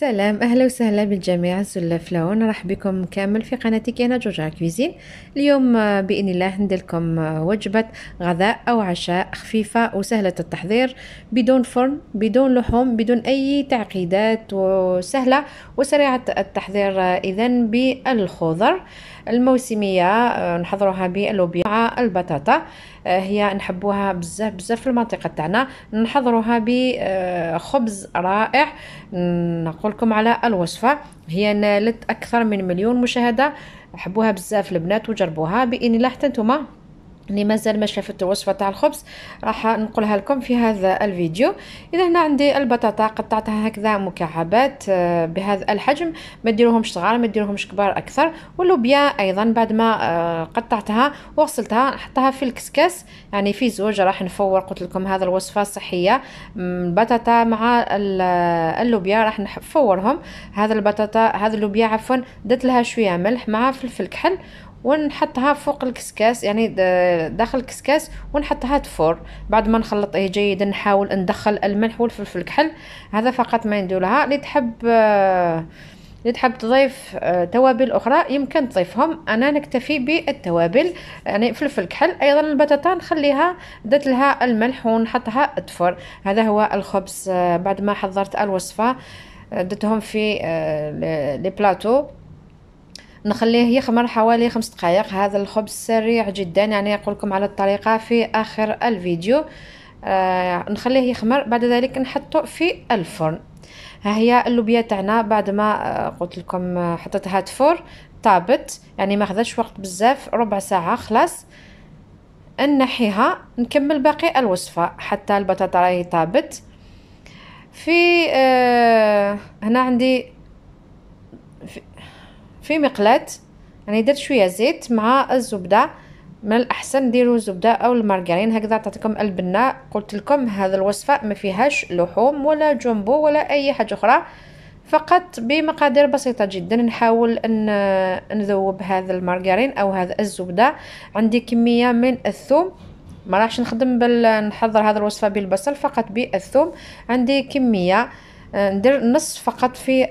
سلام اهلا وسهلا بالجميع سلاف لون راح بكم كامل في قناتي انا جوجا كويزين اليوم آه، باذن الله ندير لكم آه، وجبه غذاء او عشاء خفيفه وسهله التحضير بدون فرن بدون لحوم بدون اي تعقيدات وسهله وسريعه التحضير آه، اذا بالخضر الموسميه نحضروها باللوبيا مع البطاطا هي نحبوها بزاف بزاف في المنطقه تاعنا نحضروها بخبز رائع نقول لكم على الوصفه هي نالت اكثر من مليون مشاهده حبوها بزاف البنات وجربوها باذن الله حتى نتوما اللي مازال ما شافت الوصفه تاع الخبز راح نقولها لكم في هذا الفيديو اذا هنا عندي البطاطا قطعتها هكذا مكعبات آه، بهذا الحجم ما ديروهمش صغار ما ديروهمش كبار اكثر واللوبيا ايضا بعد ما آه، قطعتها وغسلتها نحطها في الكسكاس يعني في زوج راح نفور قلت لكم هذا الوصفه صحيه البطاطا مع آه، اللوبيا راح نفورهم هذا البطاطا هذا اللوبيا عفوا درت لها شويه ملح مع فلفل كحل ونحطها فوق الكسكاس يعني داخل الكسكاس ونحطها تفور بعد ما نخلطه جيدا نحاول ندخل الملح والفلفل الكحل هذا فقط ما ندولها اللي تحب آه، اللي تحب تضيف آه، توابل اخرى يمكن تضيفهم انا نكتفي بالتوابل يعني فلفل كحل ايضا البطاطا نخليها درت لها الملح ونحطها تفور هذا هو الخبز آه، بعد ما حضرت الوصفه درتهم في لي بلاطو نخليه يخمر حوالي خمس دقائق هذا الخبز سريع جدا يعني اقول لكم على الطريقه في اخر الفيديو آه نخليه يخمر بعد ذلك نحطه في الفرن ها هي اللوبيا تاعنا بعد ما آه، قلت لكم آه، حطيتها تفور طابت يعني ما خذاش وقت بزاف ربع ساعه خلاص نحيها نكمل باقي الوصفه حتى البطاطا راهي طابت في آه هنا عندي في مقلاة يعني درت شويه زيت مع الزبده من الاحسن ديروا الزبده او المارغرين هكذا تعطيكم البنه قلت لكم هذا الوصفه ما فيهاش لحوم ولا جمبو ولا اي حاجه اخرى فقط بمقادير بسيطه جدا نحاول ان نذوب هذا المارغرين او هذا الزبده عندي كميه من الثوم ما راحش نخدم بال نحضر هذا الوصفه بالبصل فقط بالثوم عندي كميه آه، ندير نص فقط في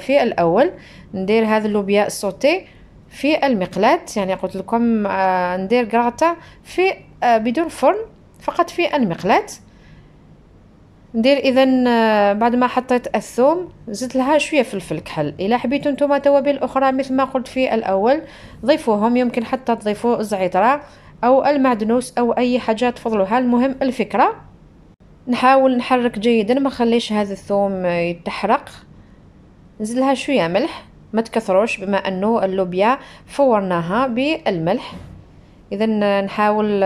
في الاول ندير هذا اللوبيا سوتي في المقلاة يعني قلت لكم آه، ندير غراتا في آه، بدون فرن فقط في المقلاة ندير اذا بعد ما حطيت الثوم زدت لها شويه فلفل كحل الا حبيتو نتوما توابل اخرى مثل ما قلت في الاول ضيفوهم يمكن حتى تضيفوا الزعتر او المعدنوس او اي حاجه تفضلوها المهم الفكره نحاول نحرك جيدا ما خليش هذا الثوم يتحرق نزلها شويه ملح ما تكثروش بما انه اللوبيا فورناها بالملح اذا نحاول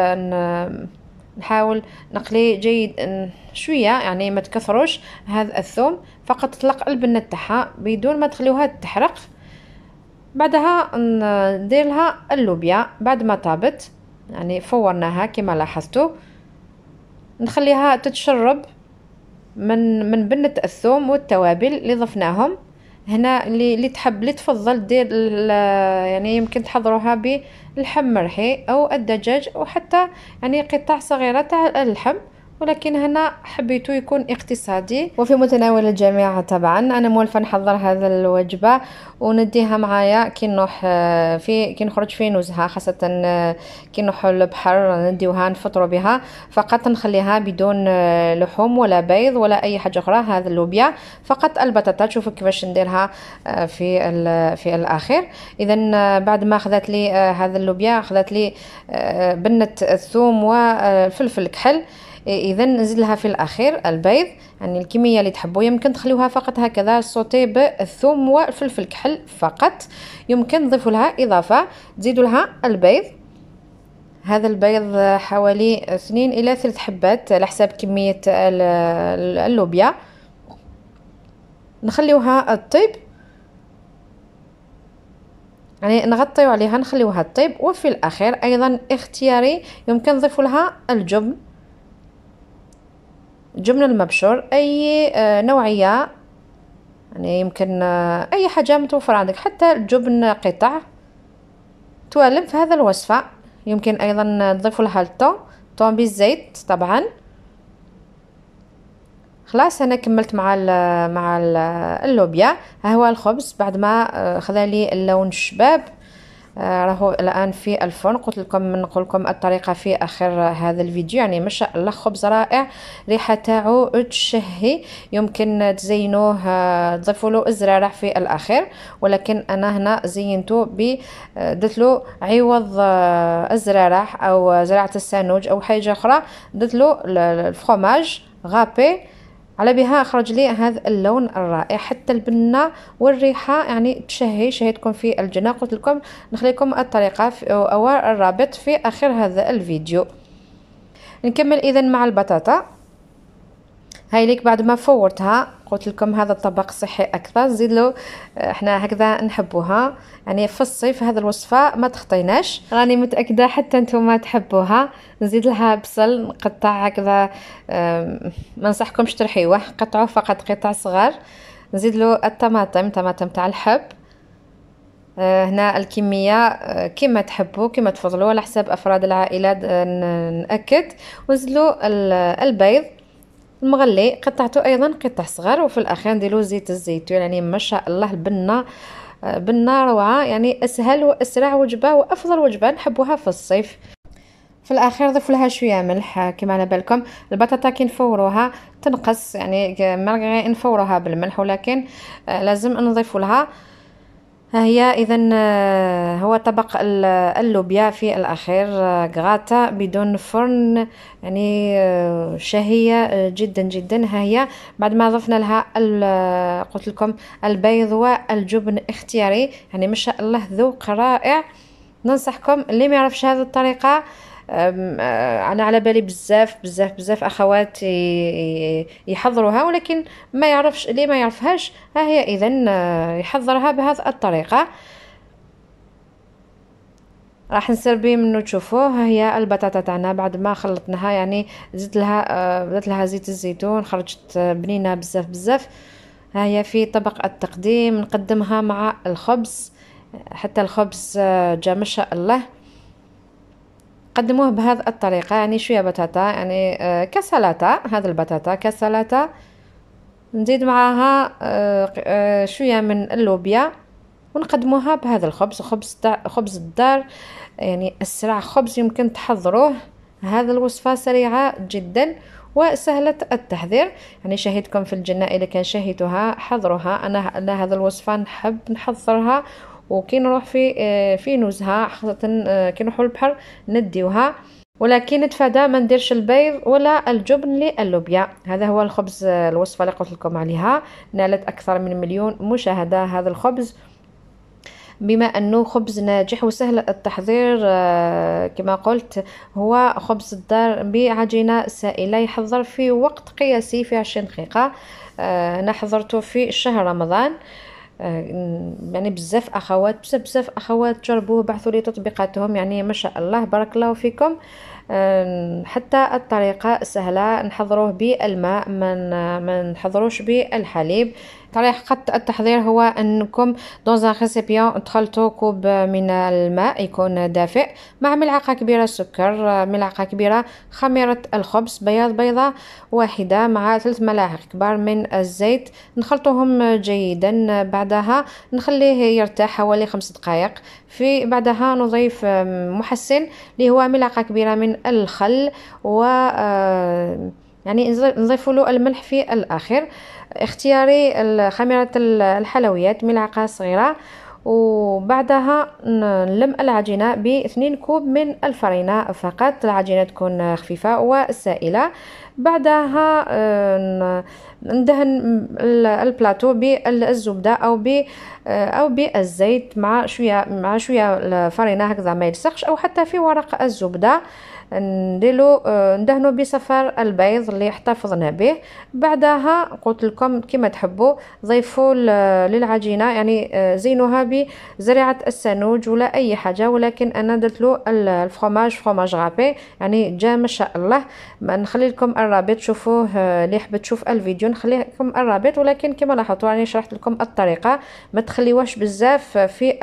نحاول نقلي جيد شويه يعني ما تكثروش هذا الثوم فقط تطلق البنه تاعها بدون ما تخليوها تحرق بعدها ندير لها اللوبيا بعد ما طابت يعني فورناها كما لاحظتوا نخليها تتشرب من من بنة الثوم والتوابل اللي ضفناهم هنا اللي اللي تحب اللي تفضل دير يعني يمكن تحضروها باللحم مرحي او الدجاج او حتى يعني قطع صغيره تاع اللحم ولكن هنا حبيته يكون اقتصادي وفي متناول الجميع طبعا انا موالفه نحضر هذا الوجبه ونديها معايا كي نروح آه، في كي نخرج في نزهه خاصه آه، كي نروح للبحر نديوها نفطروا بها فقط نخليها بدون آه، لحوم ولا بيض ولا اي حاجه اخرى هذا اللوبيا فقط البطاطا شوفوا كيفاش نديرها في في الاخير اذا بعد ما اخذت لي هذا اللوبيا اخذت لي بنه الثوم والفلفل الكحل إيه، اذا نزلها في الاخير البيض يعني الكميه اللي تحبوا يمكن تخليوها فقط هكذا سوتي بالثوم والفلفل كحل فقط يمكن تضيفوا لها اضافه تزيدوا لها البيض هذا البيض حوالي اثنين الى ثلاث حبات على حساب كميه اللوبيا نخليوها تطيب يعني نغطيو عليها نخليوها تطيب وفي الاخير ايضا اختياري يمكن نضيف لها الجبن جبن المبشور اي آه، نوعيه يعني يمكن آه، اي حاجه متوفره عندك حتى الجبن قطع توالم في هذا الوصفه يمكن ايضا تضيفوا لها التون توم بالزيت طبعا خلاص انا كملت مع ال مع ال اللوبيا ها هو الخبز بعد ما آه، خذا لي اللون الشباب آه، راهو الان في الفرن قلت لكم نقول لكم الطريقه في اخر هذا الفيديو يعني ما شاء الله خبز رائع ريحه تاعو تشهي يمكن تزينوه آه، تضيفوا له الزرارع في الاخير ولكن انا هنا زينته ب آه، درت له عوض الزرارع او زراعه السانوج او حاجه اخرى درت له الفرماج غابي على بها اخرج لي هذا اللون الرائع حتى البنه والريحه يعني تشهي شهيتكم في الجنه قلت لكم نخليكم الطريقه او الرابط في اخر هذا الفيديو نكمل اذا مع البطاطا هاي ليك بعد ما فورتها قلت لكم هذا الطبق صحي اكثر زيد له آه، احنا هكذا نحبوها يعني في الصيف هذه الوصفه ما تخطيناش راني متاكده حتى نتوما تحبوها نزيد لها بصل نقطع هكذا ما نصحكمش ترحيوه قطعوه فقط قطع صغار نزيد له الطماطم طماطم تاع الحب آه، هنا الكميه آه، كما تحبوا كما تفضلوا على حساب افراد العائله ناكد ونزلوا البيض المغلي قطعته ايضا قطع صغار وفي الاخير نديرو زيت الزيتون يعني ما شاء الله البنه آه، بنه روعه يعني اسهل واسرع وجبه وافضل وجبه نحبوها في الصيف في الاخير ضيف لها شويه ملح آه، كما على بالكم البطاطا كي نفوروها تنقص يعني ما نفوروها بالملح ولكن آه، لازم نضيف لها ها هي اذا آه، هو طبق اللوبيا في الاخير آه، غراتا بدون فرن يعني آه، شهيه جدا جدا ها هي بعد ما ضفنا لها قلت لكم البيض والجبن اختياري يعني ما شاء الله ذوق رائع ننصحكم اللي ما يعرفش هذه الطريقه آه، انا على بالي بزاف بزاف بزاف اخوات يحضروها ولكن ما يعرفش اللي ما يعرفهاش ها هي اذا آه، يحضرها بهذه الطريقه راح نسربي منو تشوفوه ها هي البطاطا تاعنا بعد ما خلطناها يعني زدت لها بدات آه، لها زيت الزيتون خرجت بنينه بزاف بزاف ها هي في طبق التقديم نقدمها مع الخبز حتى الخبز جا ما شاء الله قدموه بهذه الطريقة يعني شوية بطاطا يعني آه، كسلطة هذا البطاطا كسلطة نزيد معاها آه، آه، شوية من اللوبيا ونقدموها بهذا الخبز خبز خبز الدار يعني اسرع خبز يمكن تحضروه هذا الوصفة سريعة جدا وسهلة التحضير يعني شاهدكم في الجنة إذا كان شهيتها حضروها أنا, أنا هذا الوصفة نحب نحضرها وكي نروح في آه، في نوزها خاصه آه، كي نروحوا البحر نديوها ولكن نتفادى ما نديرش البيض ولا الجبن للوبيا هذا هو الخبز آه، الوصفه اللي قلت لكم عليها نالت اكثر من مليون مشاهده هذا الخبز بما انه خبز ناجح وسهل التحضير كما قلت هو خبز الدار بعجينه سائله يحضر في وقت قياسي في 20 دقيقه انا حضرته في شهر رمضان يعني بزاف اخوات بزاف بزاف اخوات جربوه بعثوا لي تطبيقاتهم يعني ما شاء الله بارك الله فيكم حتى الطريقة سهلة نحضروه بالماء ما نحضروش بالحليب طريقة التحضير هو أنكم دون ان ريسيبيون تخلطوا كوب من الماء يكون دافئ مع ملعقة كبيرة سكر ملعقة كبيرة خميرة الخبز بياض بيضة واحدة مع ثلاث ملاعق كبار من الزيت نخلطهم جيدا بعدها نخليه يرتاح حوالي خمس دقائق في بعدها نضيف محسن اللي هو ملعقه كبيره من الخل و يعني نضيف له الملح في الاخر اختياري خميره الحلويات ملعقه صغيره وبعدها نلم العجينه باثنين كوب من الفرينه فقط العجينه تكون خفيفه وسائلة بعدها آه، ندهن البلاطو بالزبده او ب آه، او بالزيت مع شويه مع شويه الفرينه هكذا ما يلصقش او حتى في ورق الزبده نديرو آه، ندهنو بصفار البيض اللي احتفظنا به بعدها قلت لكم كما تحبوا ضيفوا للعجينه يعني آه، زينوها بزريعه السنوج ولا اي حاجه ولكن انا درت له الفرماج فرماج غابي يعني جا ما شاء الله نخلي لكم الرابط شوفوه اللي آه، حبت تشوف الفيديو نخلي لكم الرابط ولكن كما لاحظتوا راني يعني شرحت لكم الطريقه ما تخليوهش بزاف في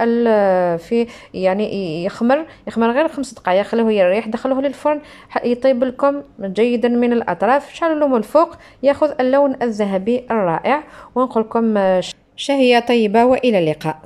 في يعني يخمر يخمر غير خمس دقائق خليه يريح دخلوه الفرن يطيب لكم جيدا من الاطراف شعلوا من الفوق ياخذ اللون الذهبي الرائع ونقول لكم آه، شهيه طيبه والى اللقاء